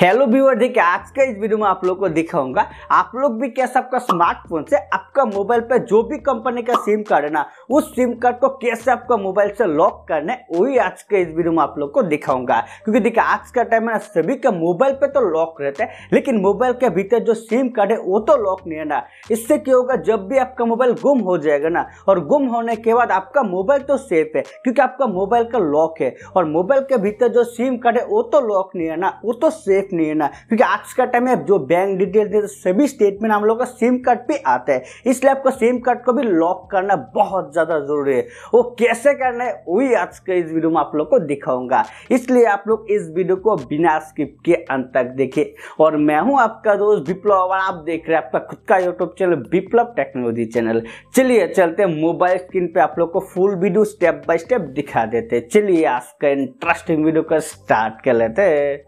hello viewer देखिए आज के इस वीडियो में आप लोग को दिखाऊंगा आप लोग भी कैसे आपका स्मार्टफोन से आपका मोबाइल पे जो भी कंपनी का सिम कार्ड है ना उस सिम कार्ड को कैसे आपका मोबाइल से लॉक करना है वही आज के इस वीडियो में आप लोग को दिखाऊंगा क्योंकि देखिए आज का टाइम में सभी का मोबाइल पे तो लॉक रहते हैं लेकिन मोबाइल के भीतर जो सिम कार्ड है वो तो लॉक नहीं है ना इससे क्या होगा जब भी आपका मोबाइल गुम हो जाएगा ना और गुम होने के बाद आपका मोबाइल तो सेफ है क्योंकि आपका मोबाइल का लॉक है और मोबाइल के भीतर जो सिम कार्ड है वो तो लॉक नहीं है ना वो तो सेफ सेफ नहीं है क्योंकि आज का टाइम में जो बैंक डिटेल देते सभी स्टेटमेंट हम लोग का सिम कार्ड पे आता है इसलिए आपको सिम कार्ड को भी लॉक करना बहुत ज़्यादा ज़रूरी है वो कैसे करना है वही आज के इस वीडियो में आप लोग को दिखाऊंगा इसलिए आप लोग इस वीडियो को बिना स्किप के अंत तक देखें और मैं हूँ आपका दोस्त विप्लव और आप देख रहे हैं आपका खुद का YouTube channel Viplav technology channel चलिए चलते मोबाइल स्क्रीन पर आप लोग को full video step by step दिखा देते चलिए आज का इंटरेस्टिंग वीडियो का स्टार्ट कर लेते हैं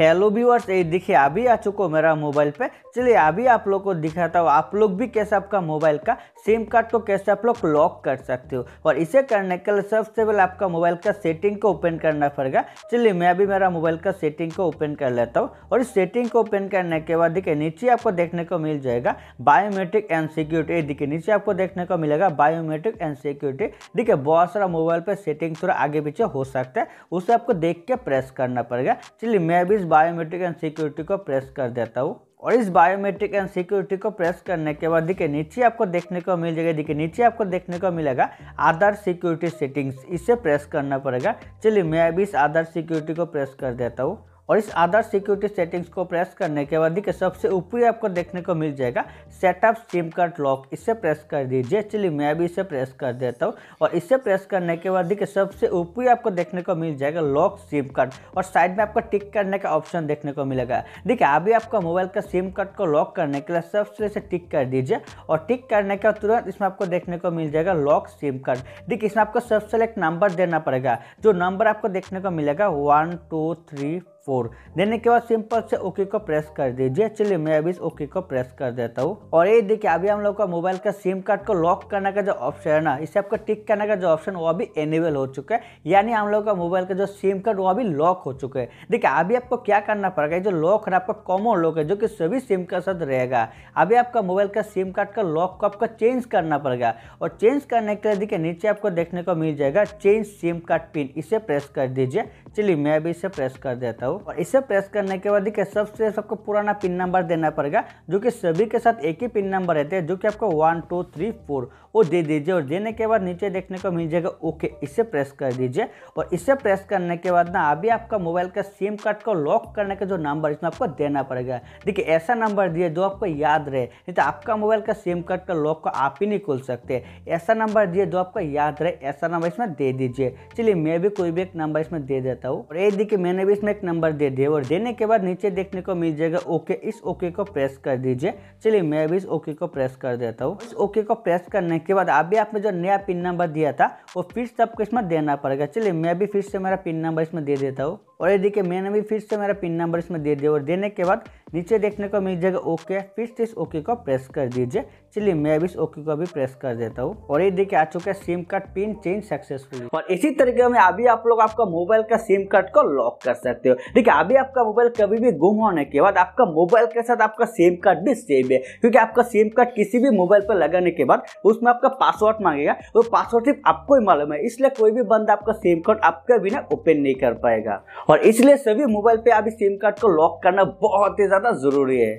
हेलो व्यूअर्स ये देखिए अभी आ चुको मेरा मोबाइल पे चलिए अभी आप लोग को दिखाता हूँ आप लोग भी कैसे आपका मोबाइल का सिम कार्ड को कैसे आप लोग लॉक कर सकते हो और इसे करने के लिए सबसे पहले आपका मोबाइल का सेटिंग को ओपन करना पड़ेगा चलिए मैं अभी मेरा मोबाइल का सेटिंग को ओपन कर लेता हूँ और इस सेटिंग को ओपन करने के बाद देखिए नीचे आपको देखने को मिल जाएगा बायोमेट्रिक एंड सिक्योरिटी देखिए नीचे आपको देखने को मिलेगा बायोमेट्रिक एंड सिक्योरिटी देखिए बहुत सारा मोबाइल पर सेटिंग थोड़ा आगे पीछे हो सकता है उसे आपको देख के प्रेस करना पड़ेगा चलिए मैं अभी बायोमेट्रिक एंड सिक्योरिटी को प्रेस कर देता हूँ और इस बायोमेट्रिक एंड सिक्योरिटी को प्रेस करने के बाद देखिए नीचे आपको देखने को मिल जाएगा देखिए नीचे आपको देखने को मिलेगा आधार सिक्योरिटी सेटिंग्स इसे प्रेस करना पड़ेगा चलिए मैं अभी इस आधार सिक्योरिटी को प्रेस कर देता हूँ और इस आधार सिक्योरिटी सेटिंग्स को प्रेस करने के बाद देखिए सबसे ऊपरी आपको देखने को मिल जाएगा सेटअप सिम कार्ड लॉक इसे प्रेस कर दीजिए चलिए मैं भी इसे प्रेस कर देता हूँ और इसे प्रेस करने के बाद देखिए सबसे ऊपरी आपको देखने को मिल जाएगा लॉक सिम कार्ड और साइड में आपको टिक करने का ऑप्शन देखने को मिलेगा देखिए अभी आपका मोबाइल का सिम कार्ड को लॉक करने के लिए सबसे इसे टिक कर दीजिए और टिक करने के तुरंत इसमें आपको देखने को मिल जाएगा लॉक सिम कार्ड देखिए इसमें आपको सबसे एक नंबर देना पड़ेगा जो नंबर आपको देखने को मिलेगा वन टू थ्री फोर देने के बाद सिंपल से ओके को प्रेस कर दीजिए चलिए मैं अभी इस ओके को प्रेस कर देता हूँ और ये देखिए अभी हम लोग का मोबाइल का सिम कार्ड को लॉक करने का जो ऑप्शन है ना इसे आपको टिक करने का जो ऑप्शन वो अभी एनेबल हो चुका है यानी हम लोग का मोबाइल का जो सिम कार्ड वो अभी लॉक हो चुका है देखिए अभी आपको क्या करना पड़ेगा जो लॉक है आपका कॉमन लॉक है जो कि सभी सिम के साथ रहेगा अभी आपका मोबाइल का सिम कार्ड का लॉक को आपको चेंज करना पड़ेगा और चेंज करने के लिए देखिए नीचे आपको देखने को मिल जाएगा चेंज सिम कार्ड पिन इसे प्रेस कर दीजिए चलिए मैं अभी इसे प्रेस कर देता हूँ और इसे प्रेस करने के बाद देखिए सबसे सबको पुराना पिन नंबर देना पड़ेगा जो कि सभी के साथ एक ही पिन नंबर रहते हैं जो कि आपको वन टू थ्री फोर वो दे दीजिए और देने के बाद नीचे देखने को मिल जाएगा ओके इसे प्रेस कर दीजिए और इसे प्रेस करने के बाद ना अभी आपका मोबाइल का सिम कार्ड को लॉक करने का जो नंबर इसमें आपको देना पड़ेगा देखिए ऐसा नंबर दिए जो आपको याद रहे नहीं तो आपका मोबाइल का सिम कार्ड का लॉक को आप ही नहीं खोल सकते ऐसा नंबर दिए जो आपको याद रहे ऐसा नंबर इसमें दे दीजिए चलिए मैं भी कोई भी एक नंबर इसमें दे देता हूँ और ये देखिए मैंने भी इसमें एक नंबर नंबर दे दिए और देने के बाद नीचे देखने को मिल जाएगा ओके इस ओके को प्रेस कर दीजिए चलिए मैं भी इस ओके को प्रेस कर देता हूँ इस ओके को प्रेस करने के बाद अभी आपने जो नया पिन नंबर दिया था वो फिर से आपको इसमें देना पड़ेगा चलिए मैं भी फिर से मेरा पिन नंबर इसमें दे देता हूँ और ये देखिए मैंने भी फिर से मेरा पिन नंबर इसमें दे दिया और देने के बाद नीचे देखने को मिल जाएगा ओके फिर इस ओके को प्रेस कर दीजिए चलिए मैं भी इस ओके को भी प्रेस कर देता हूँ और ये देखिए आ चुका है SIM card pin change successful और इसी तरीके में अभी आप लोग आपका मोबाइल का सिम कार्ड को लॉक कर सकते हो देखिए अभी आपका मोबाइल कभी भी गुम होने के बाद आपका मोबाइल के साथ आपका सिम कार्ड भी सेव है क्योंकि आपका सिम कार्ड किसी भी मोबाइल पर लगाने के बाद उसमें आपका पासवर्ड मांगेगा वो पासवर्ड सिर्फ आपको ही मालूम है इसलिए कोई भी बंदा आपका सिम कार्ड आपके बिना ओपन नहीं कर पाएगा और इसलिए सभी मोबाइल पे अभी सिम कार्ड को लॉक करना बहुत ही ज्यादा जरूरी है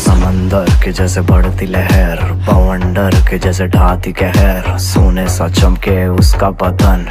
समंदर के जैसे बढ़ती लहर पवंडर के जैसे ढाती कहर सोने सा चमके उसका पतन